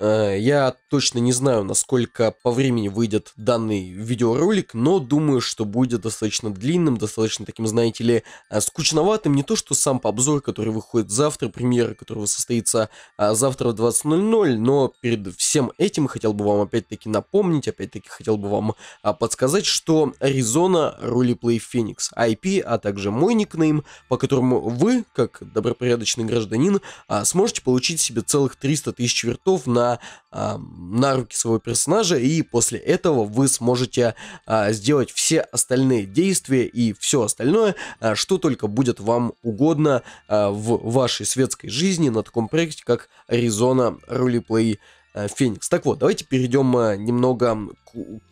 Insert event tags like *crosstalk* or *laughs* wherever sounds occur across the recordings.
Э, я точно не знаю, насколько по времени выйдет данный видеоролик, но думаю, что будет достаточно длинным, достаточно таким, знаете ли, э, скучноватым. Не то, что сам по обзор, который выходит завтра, премьера которого состоится а, завтра в 20.00, но перед всем этим хотел бы вам опять-таки напомнить, опять-таки хотел бы вам а, подсказать, что Arizona Roleplay Phoenix IP, а также мой никнейм, по которому вы, как добропорядочный гражданин, а, сможете получить себе целых 300 тысяч вертов на на, э, на руки своего персонажа, и после этого вы сможете э, сделать все остальные действия и все остальное, э, что только будет вам угодно э, в вашей светской жизни на таком проекте, как Arizona Roleplay Феникс. Так вот, давайте перейдем немного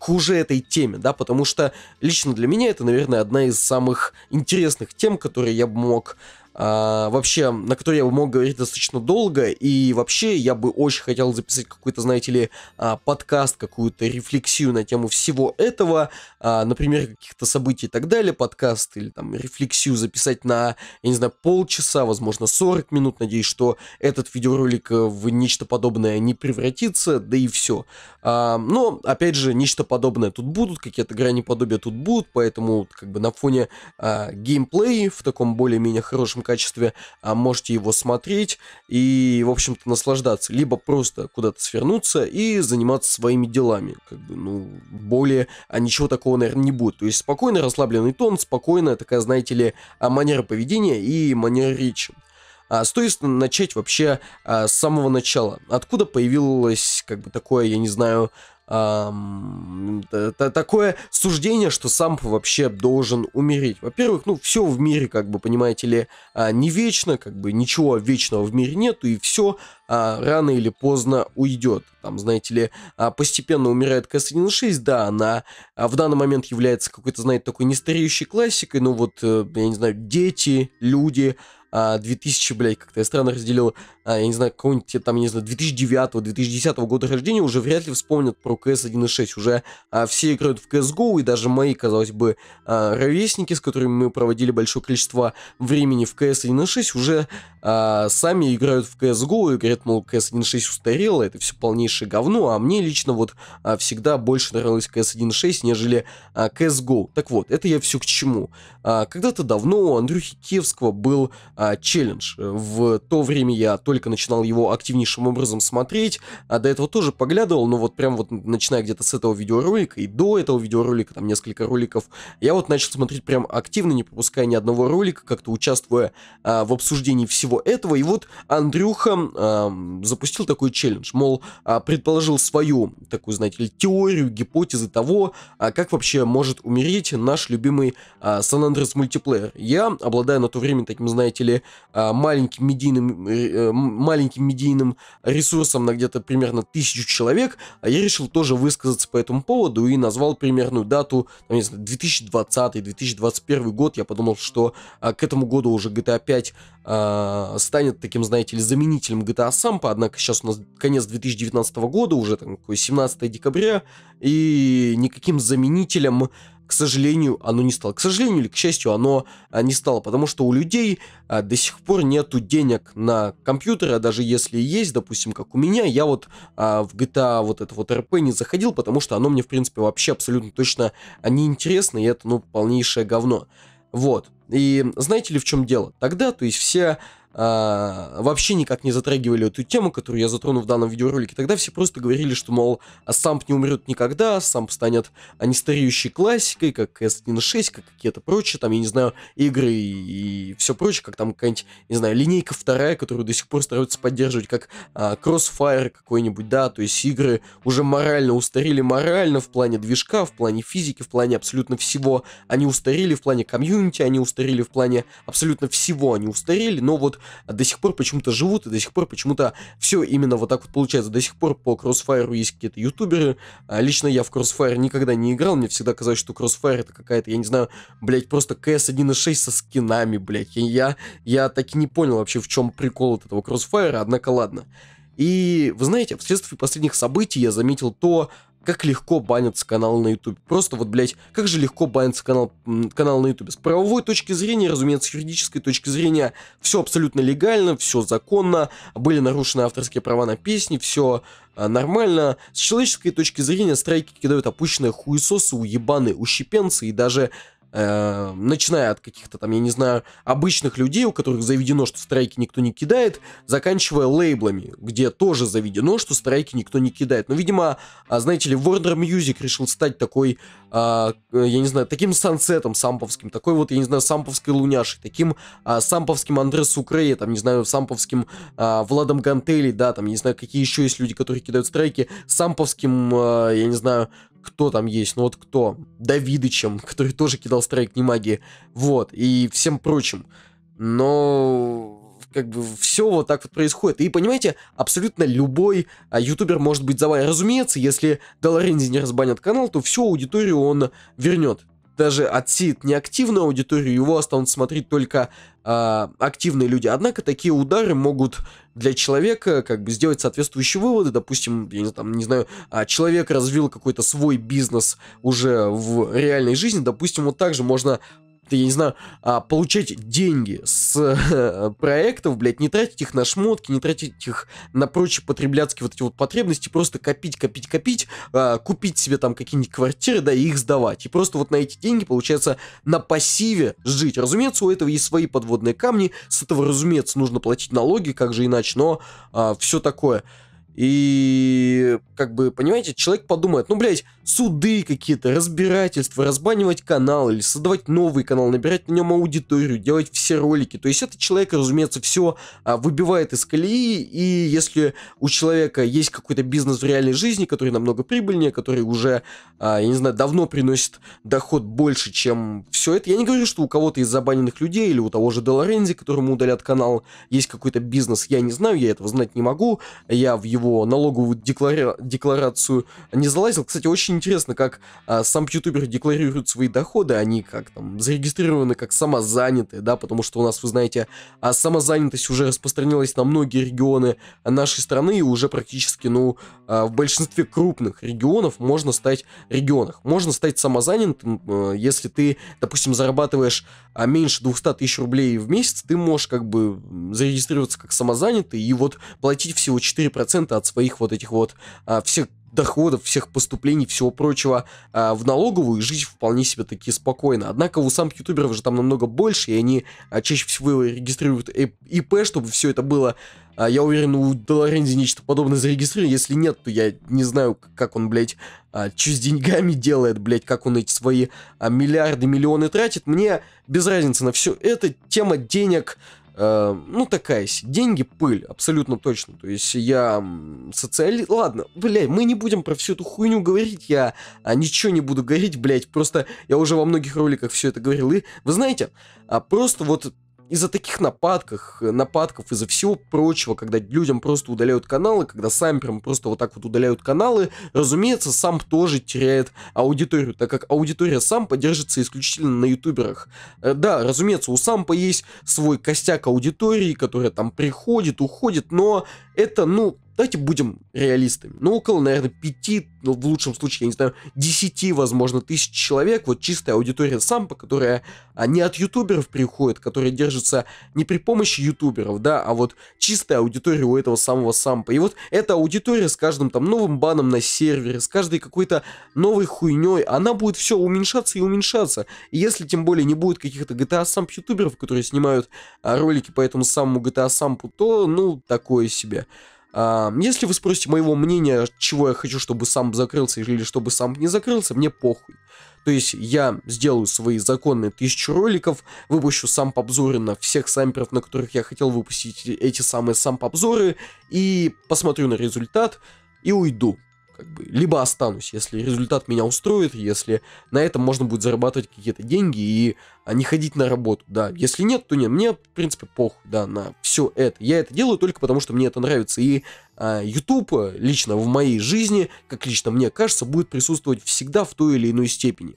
к уже этой теме, да, потому что лично для меня это, наверное, одна из самых интересных тем, которые я бы мог а, вообще, на которые я бы мог говорить достаточно долго, и вообще я бы очень хотел записать какой-то, знаете ли, а, подкаст, какую-то рефлексию на тему всего этого, а, например, каких-то событий и так далее, подкаст или там рефлексию записать на, я не знаю, полчаса, возможно, 40 минут, надеюсь, что этот видеоролик э, в нечто подобное не превратится, да и все. А, но, опять же, нечто подобное тут будут, какие-то грани подобия тут будут, поэтому как бы на фоне а, геймплея в таком более-менее хорошем хорошем качестве, а можете его смотреть и, в общем-то, наслаждаться. Либо просто куда-то свернуться и заниматься своими делами. Как бы, ну, более а ничего такого, наверное, не будет. То есть спокойно, расслабленный тон, спокойная такая, знаете ли, а, манера поведения и манера речи. А, стоит начать вообще а, с самого начала. Откуда появилось как бы такое, я не знаю, такое суждение, что Самп вообще должен умереть. Во-первых, ну, все в мире, как бы, понимаете ли, а, не вечно, как бы, ничего вечного в мире нету, и все а, рано или поздно уйдет. Там, знаете ли, а, постепенно умирает КС-1.6, да, она в данный момент является какой-то, знаете, такой нестареющей классикой, но вот, э, я не знаю, дети, люди, 2000, а, блядь, как-то я странно разделил, а, я не знаю, какого-нибудь там, я не знаю, 2009-2010 года рождения уже вряд ли вспомнят про CS 1.6. Уже а, все играют в CSGO, и даже мои, казалось бы, а, ровесники, с которыми мы проводили большое количество времени в CS 1.6, уже а, сами играют в CSGO и говорят, мол, CS 1.6 устарело, это все полнейшее говно, а мне лично вот а, всегда больше нравилось CS 1.6, нежели а, CSGO. Так вот, это я все к чему. А, когда-то давно у Андрюхи Кевского был а, а, челлендж. Э, в то время я только начинал его активнейшим образом смотреть, а до этого тоже поглядывал, но вот прям вот начиная где-то с этого видеоролика и до этого видеоролика, там несколько роликов, я вот начал смотреть прям активно, не пропуская ни одного ролика, как-то участвуя а, в обсуждении всего этого. И вот Андрюха а, запустил такой челлендж, мол, а, предположил свою такую, знаете ли, теорию, гипотезы того, а, как вообще может умереть наш любимый а, San Andreas мультиплеер. Я, обладая на то время таким, знаете ли, были а, маленьким, медийным, э, э маленьким медийным ресурсом на где-то примерно тысячу человек, а я решил тоже высказаться по этому поводу и назвал примерную дату, там, не знаю, 2020-2021 год. Я подумал, что а, к этому году уже GTA 5 а, станет таким, знаете ли, заменителем GTA Sampa, однако сейчас у нас конец 2019 года, уже там 17 декабря, и никаким заменителем к сожалению, оно не стало. К сожалению или к счастью, оно а, не стало, потому что у людей а, до сих пор нету денег на компьютеры, а даже если есть, допустим, как у меня, я вот а, в GTA вот это вот RP не заходил, потому что оно мне, в принципе, вообще абсолютно точно неинтересно, и это, ну, полнейшее говно. Вот. И знаете ли, в чем дело? Тогда, то есть, все а, вообще никак не затрагивали эту тему, которую я затрону в данном видеоролике. Тогда все просто говорили, что, мол, а самп не умрет никогда, самп станет а классикой, как S1.6, как какие-то прочие, там, я не знаю, игры и, и все прочее, как там какая-нибудь, не знаю, линейка вторая, которую до сих пор стараются поддерживать, как а, Crossfire какой-нибудь, да, то есть игры уже морально устарели морально в плане движка, в плане физики, в плане абсолютно всего. Они устарели в плане комьюнити, они устарели в плане абсолютно всего, они устарели, но вот а до сих пор почему-то живут, и до сих пор почему-то все именно вот так вот получается. До сих пор по Crossfire есть какие-то ютуберы. А лично я в Crossfire никогда не играл, мне всегда казалось, что Crossfire это какая-то, я не знаю, блять просто CS 1.6 со скинами, блядь. я, я так и не понял вообще, в чем прикол от этого Crossfire, однако ладно. И вы знаете, вследствие последних событий я заметил то, как легко банятся канал на YouTube. Просто вот, блядь, как же легко банятся канал, канал на YouTube. С правовой точки зрения, разумеется, с юридической точки зрения, все абсолютно легально, все законно, были нарушены авторские права на песни, все а, нормально. С человеческой точки зрения, страйки кидают опущенные хуесосы, уебаны, ущепенцы и даже э, начиная от каких-то там, я не знаю, обычных людей, у которых заведено, что страйки никто не кидает, заканчивая лейблами, где тоже заведено, что страйки никто не кидает. Но, ну, видимо, а, знаете ли, Warner Music решил стать такой, а, э, я не знаю, таким сансетом самповским, такой вот, я не знаю, самповской луняшей, таким э, самповским Андре Сукре, там, не знаю, самповским э, Владом Гантели, да, там, не знаю, какие еще есть люди, которые кидают страйки, самповским, э, я не знаю, кто там есть, ну вот кто, Давидычем, *laughs* который тоже кидал страйк не магии, вот, и всем прочим. Но как бы все вот так вот происходит. И понимаете, абсолютно любой а, ютубер может быть завален. Разумеется, если Долорензи не разбанят канал, то всю аудиторию он вернет даже отсеет неактивную аудиторию, его останут смотреть только э, активные люди. Однако такие удары могут для человека как бы сделать соответствующие выводы. Допустим, я не, там, не знаю, а, человек развил какой-то свой бизнес уже в реальной жизни. Допустим, вот так же можно я не знаю, а, получать деньги с э, проектов, блядь, не тратить их на шмотки, не тратить их на прочие потребляцкие вот эти вот потребности, просто копить, копить, копить, а, купить себе там какие-нибудь квартиры, да, и их сдавать. И просто вот на эти деньги, получается, на пассиве жить. Разумеется, у этого есть свои подводные камни, с этого, разумеется, нужно платить налоги, как же иначе, но а, все такое. И, как бы, понимаете, человек подумает, ну, блядь, суды какие-то, разбирательства, разбанивать канал или создавать новый канал, набирать на нем аудиторию, делать все ролики. То есть этот человек, разумеется, все а, выбивает из колеи, и если у человека есть какой-то бизнес в реальной жизни, который намного прибыльнее, который уже, а, я не знаю, давно приносит доход больше, чем все это. Я не говорю, что у кого-то из забаненных людей или у того же Делорензи, которому удалят канал, есть какой-то бизнес, я не знаю, я этого знать не могу, я в его налоговую деклара... декларацию не залазил. Кстати, очень очень интересно, как а, сам ютубер декларирует свои доходы, они как там зарегистрированы как самозанятые, да, потому что у нас, вы знаете, а самозанятость уже распространилась на многие регионы нашей страны, и уже практически, ну, а, в большинстве крупных регионов можно стать регионах. Можно стать самозанятым, э, если ты, допустим, зарабатываешь а, меньше 200 тысяч рублей в месяц, ты можешь как бы зарегистрироваться как самозанятый и вот платить всего 4% от своих вот этих вот а, всех доходов, всех поступлений, всего прочего э, в налоговую и жить вполне себе таки спокойно. Однако у самых ютуберов же там намного больше, и они э, чаще всего регистрируют э, ИП, чтобы все это было а, я уверен, у Долоренди нечто подобное зарегистрировано. Если нет, то я не знаю, как он, блядь, что с деньгами делает, блядь, как он эти свои миллиарды, миллионы тратит. Мне без разницы на все это. Тема денег, Эм, ну, такая себе. Деньги пыль, абсолютно точно. То есть я социалист... Ладно, блядь, мы не будем про всю эту хуйню говорить, я а, ничего не буду говорить, блядь. Просто я уже во многих роликах все это говорил. И вы знаете, а, просто вот из-за таких нападков, э, нападков, из-за всего прочего, когда людям просто удаляют каналы, когда сами прям просто вот так вот удаляют каналы, разумеется, сам тоже теряет аудиторию, так как аудитория сам поддержится исключительно на ютуберах. Э, да, разумеется, у сампа есть свой костяк аудитории, которая там приходит, уходит, но это, ну, давайте будем реалистами, ну, около, наверное, 5, ну, в лучшем случае, я не знаю, 10, возможно, тысяч человек, вот чистая аудитория сампа, которая а, не от ютуберов приходит, которая держится не при помощи ютуберов, да, а вот чистая аудитория у этого самого сампа. И вот эта аудитория с каждым там новым баном на сервере, с каждой какой-то новой хуйней, она будет все уменьшаться и уменьшаться. И если тем более не будет каких-то GTA самп ютуберов, которые снимают а, ролики по этому самому GTA сампу, то, ну, такое себе. Если вы спросите моего мнения, чего я хочу, чтобы сам закрылся или чтобы сам не закрылся, мне похуй. То есть я сделаю свои законные тысячу роликов, выпущу сам обзоры на всех самперов, на которых я хотел выпустить эти самые сам обзоры и посмотрю на результат и уйду как бы, либо останусь, если результат меня устроит, если на этом можно будет зарабатывать какие-то деньги и а, не ходить на работу, да. Если нет, то нет, мне, в принципе, похуй, да, на все это. Я это делаю только потому, что мне это нравится. И а, YouTube лично в моей жизни, как лично мне кажется, будет присутствовать всегда в той или иной степени.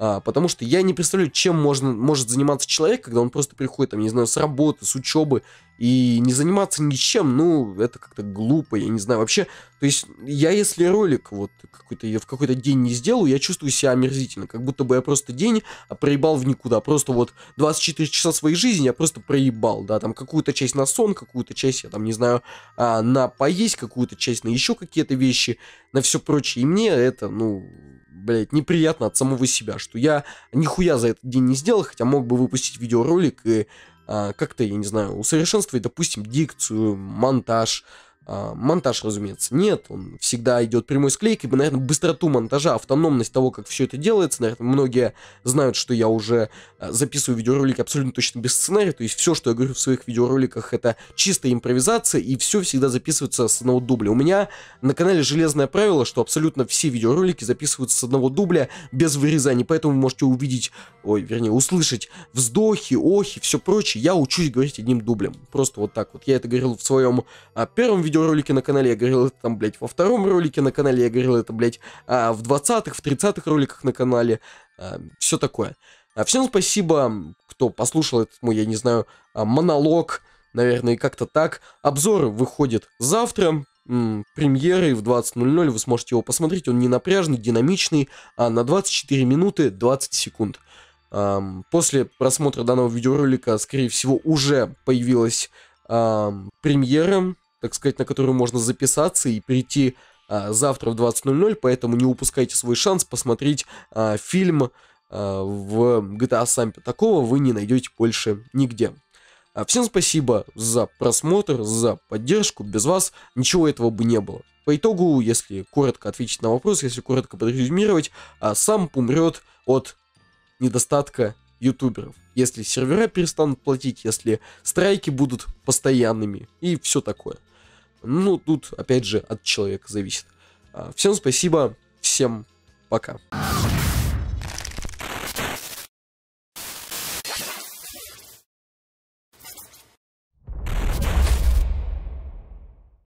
А, потому что я не представляю, чем можно, может заниматься человек, когда он просто приходит, там, не знаю, с работы, с учебы, и не заниматься ничем, ну, это как-то глупо, я не знаю, вообще, то есть, я если ролик вот какой-то, я в какой-то день не сделаю, я чувствую себя омерзительно, как будто бы я просто день а, проебал в никуда, просто вот 24 часа своей жизни я просто проебал, да, там какую-то часть на сон, какую-то часть, я там, не знаю, а, на поесть, какую-то часть на еще какие-то вещи, на все прочее, и мне это, ну, блядь, неприятно от самого себя, что я нихуя за этот день не сделал, хотя мог бы выпустить видеоролик и а, как-то, я не знаю, усовершенствовать, допустим, дикцию, монтаж, а, монтаж, разумеется, нет. Он всегда идет прямой склейкой. Наверное, быстроту монтажа, автономность того, как все это делается. Наверное, многие знают, что я уже а, записываю видеоролики абсолютно точно без сценария. То есть все, что я говорю в своих видеороликах, это чистая импровизация. И все всегда записывается с одного дубля. У меня на канале железное правило, что абсолютно все видеоролики записываются с одного дубля без вырезаний. Поэтому вы можете увидеть, ой, вернее, услышать вздохи, охи, все прочее. Я учусь говорить одним дублем. Просто вот так вот. Я это говорил в своем а, первом видео видеоролике на канале, я говорил это там, блядь, во втором ролике на канале, я говорил это, блядь, а, в 20-х, в 30-х роликах на канале, а, все такое. А, всем спасибо, кто послушал этот мой, я не знаю, а, монолог, наверное, как-то так. Обзор выходит завтра, премьеры в 20.00, вы сможете его посмотреть, он не напряжный, динамичный, а на 24 минуты 20 секунд. После просмотра данного видеоролика, скорее всего, уже появилась премьера так сказать, на которую можно записаться и прийти а, завтра в 20.00, поэтому не упускайте свой шанс посмотреть а, фильм а, в GTA Sampa. Такого вы не найдете больше нигде. А, всем спасибо за просмотр, за поддержку. Без вас ничего этого бы не было. По итогу, если коротко ответить на вопрос, если коротко подрезюмировать, а, сам умрет от недостатка ютуберов. Если сервера перестанут платить, если страйки будут постоянными и все такое. Ну, тут, опять же, от человека зависит. А, всем спасибо, всем пока.